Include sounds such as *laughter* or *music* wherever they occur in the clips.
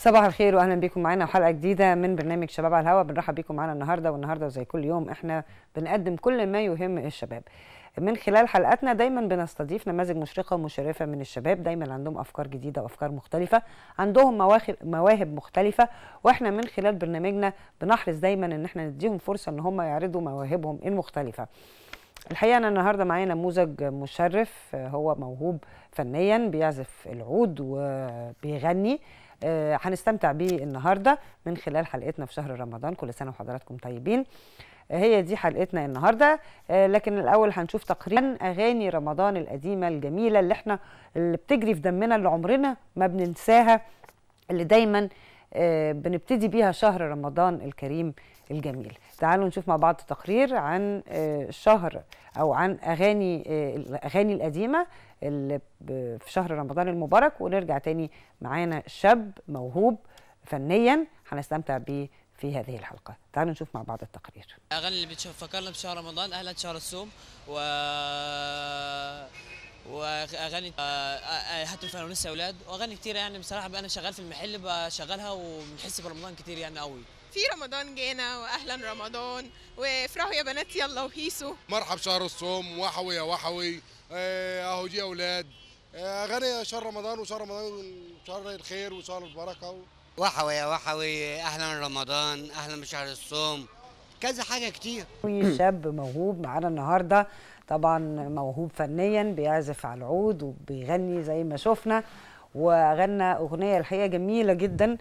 صباح الخير واهلا بيكم معانا وحلقه جديده من برنامج شباب على الهوا بنرحب بيكم معانا النهارده والنهارده زي كل يوم احنا بنقدم كل ما يهم الشباب من خلال حلقاتنا دايما بنستضيف نماذج مشرقه ومشرفه من الشباب دايما عندهم افكار جديده وافكار مختلفه عندهم مواهب مختلفه واحنا من خلال برنامجنا بنحرص دايما ان احنا نديهم فرصه ان هم يعرضوا مواهبهم المختلفه الحقيقه انا النهارده معايا نموذج مشرف هو موهوب فنيا بيعزف العود وبيغني آه، هنستمتع بيه النهارده من خلال حلقتنا في شهر رمضان كل سنه وحضراتكم طيبين آه، هي دي حلقتنا النهارده آه، لكن الاول هنشوف تقريبا اغاني رمضان القديمه الجميله اللي احنا اللي بتجري في دمنا اللي عمرنا ما بننساها اللي دايما آه، بنبتدي بيها شهر رمضان الكريم الجميل تعالوا نشوف مع بعض تقرير عن آه، شهر او عن اغاني آه، الاغاني القديمه اللي في شهر رمضان المبارك ونرجع تاني معانا شاب موهوب فنيا هنستمتع بيه في هذه الحلقه تعالوا نشوف مع بعض التقرير اغاني اللي بتفكرنا بشهر رمضان اهلا شهر الصوم و واغاني هاتوا آه، آه، آه، ونسى اولاد واغاني كتير يعني بصراحه بقى انا شغال في المحل بشغلها وبنحس برمضان كتير يعني قوي في رمضان جينا واهلا رمضان وافرحوا يا بنات يلا وهيسوا مرحب شهر الصوم وحوي يا وحوي اهو دي اولاد اغاني شهر رمضان وشهر رمضان شهر الخير وشهر البركه و... وحوي يا وحوي اهلا رمضان اهلا بشهر الصوم كذا حاجه كتير شاب موهوب معانا النهارده طبعا موهوب فنيا بيعزف على العود وبيغني زي ما شفنا وغنى اغنيه الحقيقه جميله جدا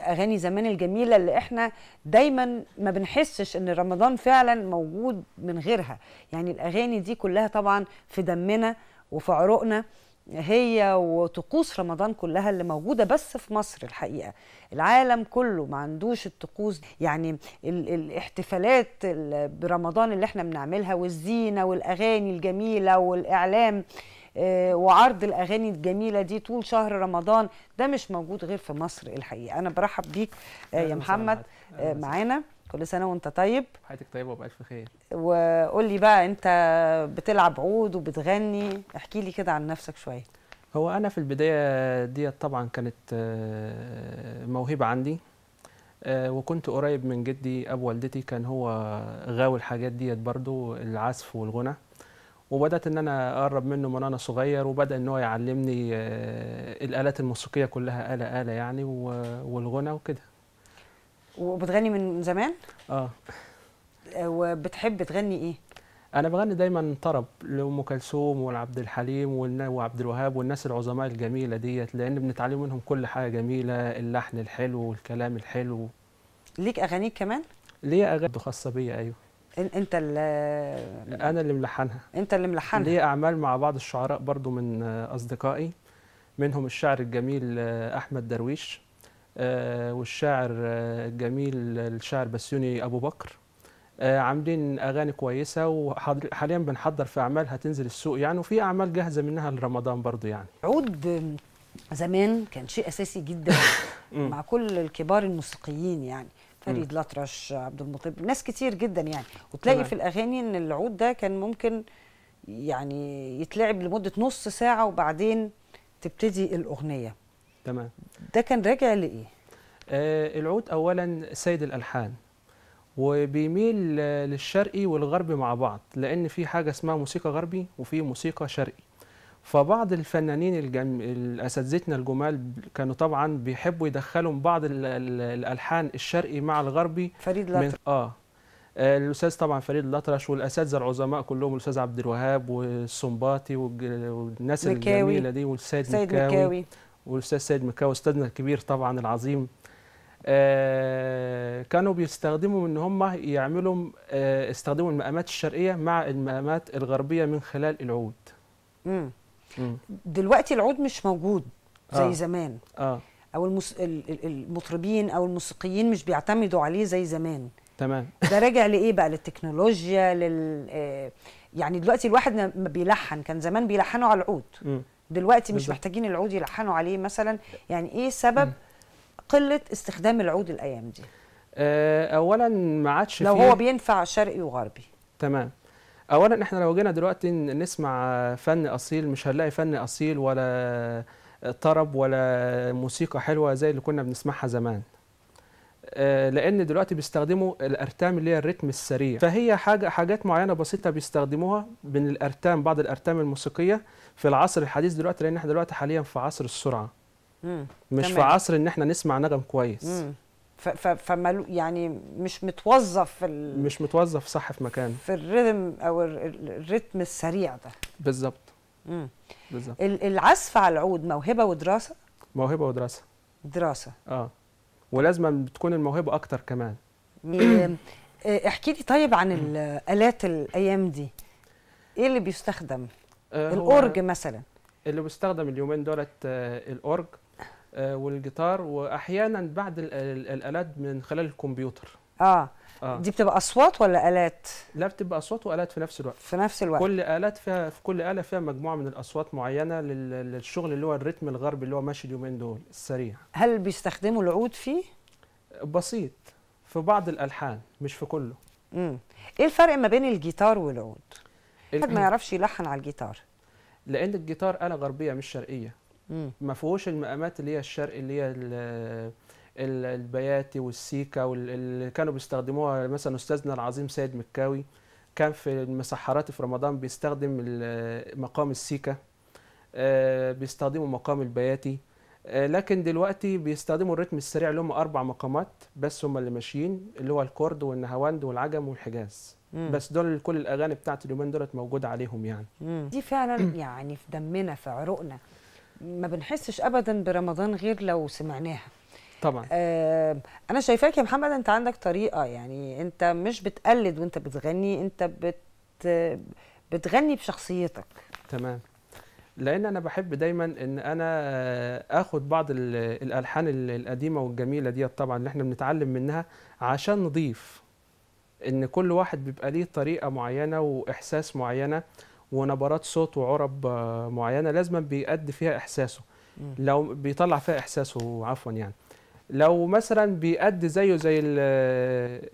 اغاني زمان الجميله اللي احنا دايما ما بنحسش ان رمضان فعلا موجود من غيرها يعني الاغاني دي كلها طبعا في دمنا وفي عروقنا هي وطقوس رمضان كلها اللي موجوده بس في مصر الحقيقه العالم كله ما عندوش الطقوس يعني الاحتفالات برمضان اللي احنا بنعملها والزينه والاغاني الجميله والاعلام آه، وعرض الاغاني الجميله دي طول شهر رمضان ده مش موجود غير في مصر الحقيقه انا برحب بيك آه، يا محمد آه، معانا كل سنه وانت طيب حياتك طيبه وبالف خير وقول لي بقى انت بتلعب عود وبتغني احكي لي كده عن نفسك شويه هو انا في البدايه ديت طبعا كانت موهبه عندي وكنت قريب من جدي ابو والدتي كان هو غاوي الحاجات ديت برضو العزف والغنى وبدات ان انا اقرب منه من انا صغير وبدا ان هو يعلمني آه، الالات الموسيقيه كلها اله اله يعني والغنى وكده وبتغني من زمان آه. اه وبتحب تغني ايه انا بغني دايما طرب لام كلثوم وعبد الحليم وعبد الوهاب والناس العظماء الجميله ديت لان بنتعلم منهم كل حاجه جميله اللحن الحلو والكلام الحلو ليك اغانيك كمان ليا اغاني خاصه بيا ايوه انت اللي انا اللي ملحنها انت اللي ملحنها دي اعمال مع بعض الشعراء برضو من اصدقائي منهم الشاعر الجميل احمد درويش آه، والشاعر الجميل الشاعر بسيوني ابو بكر آه، عاملين اغاني كويسه وحاليا بنحضر في اعمال هتنزل السوق يعني وفي اعمال جاهزه منها لرمضان برضو يعني عود زمان كان شيء اساسي جدا *laughs* مع كل الكبار الموسيقيين يعني فريد الأطرش عبد المطلب ناس كتير جدا يعني وتلاقي في الاغاني ان العود ده كان ممكن يعني يتلعب لمده نص ساعه وبعدين تبتدي الاغنيه تمام ده كان راجع لايه آه العود اولا سيد الالحان وبيميل للشرقي والغربي مع بعض لان في حاجه اسمها موسيقى غربي وفي موسيقى شرقي فبعض الفنانين الجم... اساتذتنا الجمال كانوا طبعا بيحبوا يدخلوا بعض ال... الالحان الشرقي مع الغربي فريد لطرش من... اه الاستاذ طبعا فريد لطرش والاساتذه العظماء كلهم الاستاذ عبد الوهاب والسنباطي والناس مكاوي. الجميله دي والسيد سيد مكاوي, مكاوي. والاستاذ سيد مكاوي استاذنا الكبير طبعا العظيم آه كانوا بيستخدموا ان هم يعملوا آه استخدموا المقامات الشرقيه مع المقامات الغربيه من خلال العود. امم دلوقتي العود مش موجود زي آه. زمان آه. او المس... المطربين او الموسيقيين مش بيعتمدوا عليه زي زمان تمام ده راجع لايه بقى للتكنولوجيا لل آه، يعني دلوقتي الواحد ما بيلحن كان زمان بيلحنوا على العود م. دلوقتي مش بالزبط. محتاجين العود يلحنوا عليه مثلا يعني ايه سبب م. قله استخدام العود الايام دي آه، اولا ما عادش لو هو بينفع شرقي وغربي تمام اولا احنا لو جينا دلوقتي نسمع فن اصيل مش هنلاقي فن اصيل ولا طرب ولا موسيقى حلوه زي اللي كنا بنسمعها زمان آه، لان دلوقتي بيستخدموا الارتام اللي هي الريتم السريع فهي حاجه حاجات معينه بسيطه بيستخدموها من الارتام بعض الارتام الموسيقيه في العصر الحديث دلوقتي لان احنا دلوقتي حاليا في عصر السرعه مم. مش تمام. في عصر ان احنا نسمع نغم كويس مم. فما يعني مش متوظف في مش متوظف صح في مكانه في الريتم او الريتم السريع ده بالظبط بالظبط العزف على العود موهبه ودراسه موهبه ودراسه دراسه اه ولازم بتكون الموهبه اكتر كمان آه، احكي لي طيب عن الالات الايام دي ايه اللي بيستخدم آه الاورج مثلا اللي بيستخدم اليومين دولت آه الاورج آه، والجيتار واحيانا بعض الالات من خلال الكمبيوتر اه آه. دي بتبقى اصوات ولا الات لا بتبقى اصوات والات في نفس الوقت في نفس الوقت كل الات فيها في كل اله فيها مجموعه من الاصوات معينه للشغل اللي هو الريتم الغربي اللي هو ماشي اليومين دول السريع هل بيستخدموا العود فيه بسيط في بعض الالحان مش في كله امم ايه الفرق ما بين الجيتار والعود الواحد ما يعرفش يلحن على الجيتار لان الجيتار اله غربيه مش شرقيه ما فيهوش المقامات اللي هي الشرق اللي هي البياتي والسيكا واللي كانوا بيستخدموها مثلا استاذنا العظيم سيد مكاوي كان في المسحرات في رمضان بيستخدم مقام السيكا آه، بيستخدموا مقام البياتي آه، لكن دلوقتي بيستخدموا الريتم السريع اللي هم اربع مقامات بس هم اللي ماشيين اللي هو الكرد والنهاوند والعجم والحجاز مم. بس دول كل الاغاني بتاعت اليومين دولت موجوده عليهم يعني مم. دي فعلا يعني في دمنا في عروقنا ما بنحسش ابدا برمضان غير لو سمعناها طبعا آه انا شايفاك يا محمد انت عندك طريقه يعني انت مش بتقلد وانت بتغني انت بت بتغني بشخصيتك تمام لان انا بحب دايما ان انا آه، اخد بعض الالحان القديمه والجميله ديت طبعا اللي احنا بنتعلم منها عشان نضيف ان كل واحد بيبقى ليه طريقه معينه واحساس معينه ونبرات صوت وعرب آه، معينه لازما بيأدي فيها احساسه لو بيطلع فيها احساسه عفوا يعني لو مثلا بيأدي زيه زي آه،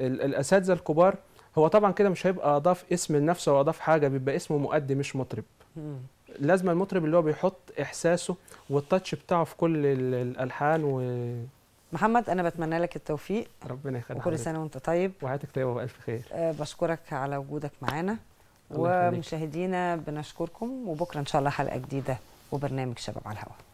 الاساتذه الكبار هو طبعا كده مش هيبقى اضاف اسم لنفسه او اضاف حاجه بيبقى اسمه مؤدي مش مطرب لازم المطرب اللي هو بيحط احساسه والتاتش بتاعه في كل الالحان و محمد انا بتمنى لك التوفيق ربنا يخليك وكل سنه وانت طيب وحياتك طيبه والف خير أه بشكرك على وجودك معانا ومشاهدينا بنشكركم وبكره ان شاء الله حلقه جديده وبرنامج شباب على الهواء